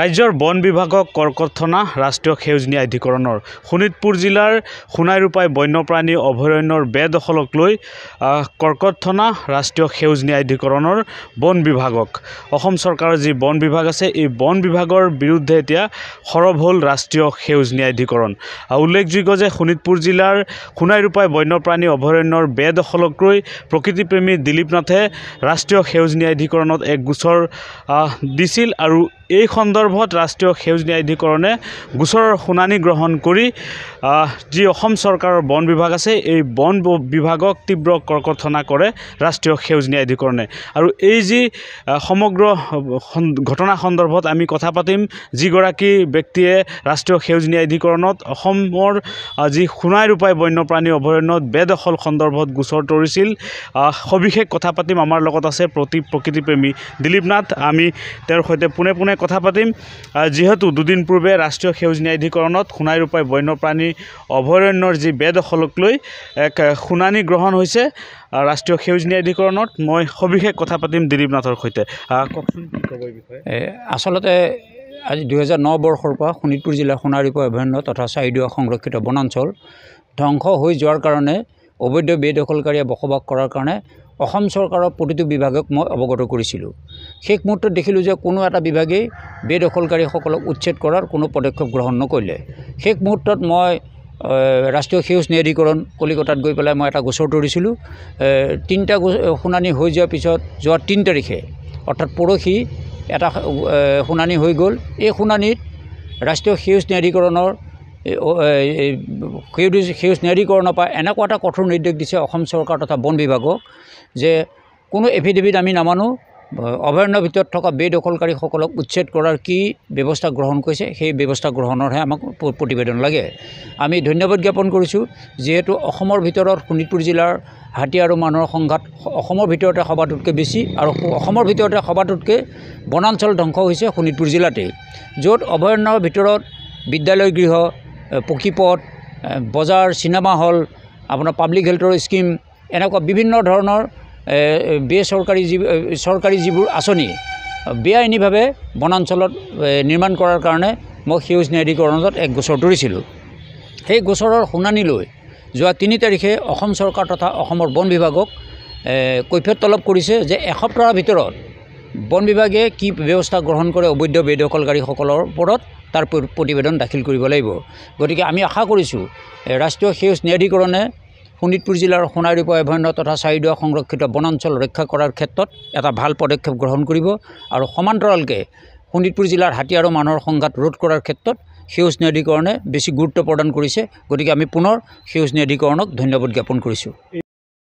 ৰাজ্যৰ বন বিভাগক কৰ্কৰ্থনা ৰাষ্ট্ৰীয় সেউজনীয়া অধিকৰণৰ শোণিতপুৰ জিলাৰ সোণাইৰূপাই বন্যপ্ৰাণী অভয়াৰণ্যৰ বেদখলক লৈ কৰ্কৰ্থনা ৰাষ্ট্ৰীয় সেউজনীয়া অধিকৰণৰ বন বিভাগক অসম চৰকাৰৰ যি বন বিভাগ আছে এই বন বিভাগৰ বিৰুদ্ধে এতিয়া সৰব হ'ল ৰাষ্ট্ৰীয় সেউজনীয়া অধিকৰণ উল্লেখযোগ্য যে শোণিতপুৰ জিলাৰ সোণাইৰূপাই বন্যপ্ৰাণী অভয়াৰণ্যৰ বেদখলক লৈ প্ৰকৃতিপ্ৰেমী দিলীপ নাথে ৰাষ্ট্ৰীয় সেউজনীয়া অধিকৰণত এক গোচৰ দিছিল আৰু এই সন্দৰ্ভত ৰাষ্ট্ৰীয় সেউজ ন্যায়াধিকৰণে গোচৰৰ শুনানি গ্ৰহণ কৰি যি অসম চৰকাৰৰ বন বিভাগ আছে এই বন বিভাগক তীব্ৰ কৰ্কথনা কৰে ৰাষ্ট্ৰীয় সেউজ ন্যায়াধিকৰণে আৰু এই যি সমগ্ৰ ঘটনা সন্দৰ্ভত আমি কথা পাতিম যিগৰাকী ব্যক্তিয়ে ৰাষ্ট্ৰীয় সেউজ ন্যায়াধিকৰণত অসমৰ যি সোণাই ৰূপাই বন্যপ্ৰাণী অভয়াৰণ্যত বেদখল সন্দৰ্ভত গোচৰ তৰিছিল সবিশেষ কথা পাতিম আমাৰ লগত আছে প্ৰতি প্ৰকৃতিপ্ৰেমী দিলীপ নাথ আমি তেওঁৰ সৈতে পোনে পোনে কথা পাতিম যিহেতু দুদিন পূৰ্বে ৰাষ্ট্ৰীয় সেউজ ন্যায়াধিকৰণত সোণাই ৰূপাই বন্যপ্ৰাণী অভয়াৰণ্যৰ যি বেদখলক লৈ এক শুনানি গ্ৰহণ হৈছে ৰাষ্ট্ৰীয় সেউজ ন্যায়াধিকৰণত মই সবিশেষ কথা পাতিম দিলীপ নাথৰ সৈতে কওকচোন কি ক'ব বিষয়ে আচলতে আজি দুহেজাৰ ন বৰ্ষৰ পৰা শোণিতপুৰ জিলাৰ সোণাৰীপৰা অভয়াৰণ্য তথা চাৰিদুৱা সংৰক্ষিত বনাঞ্চল ধ্বংস হৈ যোৱাৰ কাৰণে অবৈধ বেদখলকাৰীয়ে বসবাস কৰাৰ কাৰণে অসম চৰকাৰৰ প্ৰতিটো বিভাগক মই অৱগত কৰিছিলোঁ শেষ মুহূৰ্তত দেখিলোঁ যে কোনো এটা বিভাগেই বেদখলকাৰীসকলক উচ্ছেদ কৰাৰ কোনো পদক্ষেপ গ্ৰহণ নকৰিলে শেষ মুহূৰ্তত মই ৰাষ্ট্ৰীয় সেউজ ন্যায়াধীকৰণ কলিকতাত গৈ পেলাই মই এটা গোচৰ তৰিছিলোঁ তিনিটা শুনানি হৈ যোৱাৰ পিছত যোৱা তিনি তাৰিখে অৰ্থাৎ পৰহি এটা শুনানি হৈ গ'ল এই শুনানিত ৰাষ্ট্ৰীয় সেউজ ন্যায়াধীকৰণৰ সেউজ সেউজ ন্যায়াধীকৰণৰ পৰা এনেকুৱা এটা কঠোৰ নিৰ্দেশ দিছে অসম চৰকাৰ তথা বন বিভাগক যে কোনো এফিডেভিট আমি নামানো অভয়াৰণ্যৰ ভিতৰত থকা বেদখলকাৰীসকলক উচ্ছেদ কৰাৰ কি ব্যৱস্থা গ্ৰহণ কৰিছে সেই ব্যৱস্থা গ্ৰহণৰহে আমাক প্ৰতিবেদন লাগে আমি ধন্যবাদ জ্ঞাপন কৰিছোঁ যিহেতু অসমৰ ভিতৰত শোণিতপুৰ জিলাৰ হাতী আৰু মানুহৰ সংঘাত অসমৰ ভিতৰতে সবাতোতকৈ বেছি আৰু অসমৰ ভিতৰতে সবাতোতকৈ বনাঞ্চল ধ্বংস হৈছে শোণিতপুৰ জিলাতেই য'ত অভয়াৰণ্যৰ ভিতৰত বিদ্যালয় গৃহ পকীপথ বজাৰ চিনেমা হল আপোনাৰ পাব্লিক হেল্থৰ স্কিম এনেকুৱা বিভিন্ন ধৰণৰ বেচৰকাৰী যি চৰকাৰী যিবোৰ আঁচনি বেআইনীভাৱে বনাঞ্চলত নিৰ্মাণ কৰাৰ কাৰণে মই সেউজ ন্যায়াধীকৰণত এক গোচৰ তৰিছিলোঁ সেই গোচৰৰ শুনানি লৈ যোৱা তিনি তাৰিখে অসম চৰকাৰ তথা অসমৰ বন বিভাগক কৈফিয়ত তলব কৰিছে যে এসপ্তাহৰ ভিতৰত বন বিভাগে কি ব্যৱস্থা গ্ৰহণ কৰে অবৈধ বেদখলকাৰীসকলৰ ওপৰত তাৰ প্ৰতিবেদন দাখিল কৰিব লাগিব গতিকে আমি আশা কৰিছোঁ ৰাষ্ট্ৰীয় সেউজ ন্যায়াধীকৰণে শোণিতপুৰ জিলাৰ সোণাৰী পৰা অভয়াৰণ্য তথা চাৰিদুৱা সংৰক্ষিত বনাঞ্চল ৰক্ষা কৰাৰ ক্ষেত্ৰত এটা ভাল পদক্ষেপ গ্ৰহণ কৰিব আৰু সমান্তৰালকৈ শোণিতপুৰ জিলাৰ হাতী আৰু মানুহৰ সংঘাত ৰোধ কৰাৰ ক্ষেত্ৰত সেউজ ন্যায়াধিকৰণে বেছি গুৰুত্ব প্ৰদান কৰিছে গতিকে আমি পুনৰ সেউজ ন্যায়াধীকৰণক ধন্যবাদ জ্ঞাপন কৰিছোঁ